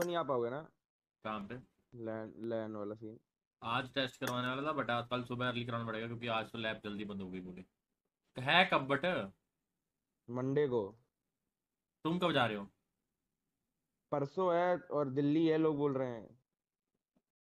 तो नहीं आ पाओगे ना काम पे लैंड लैंड वाला सीन आज टेस्ट करवाने वाला था बट आज कल सुबह अर्ली कराना पड़ेगा क्योंकि आज तो लैब जल्दी बंद हो गई बोले तो है कब बट मंडे को तुम कब जा रहे हो परसों है और दिल्ली है लोग बोल रहे हैं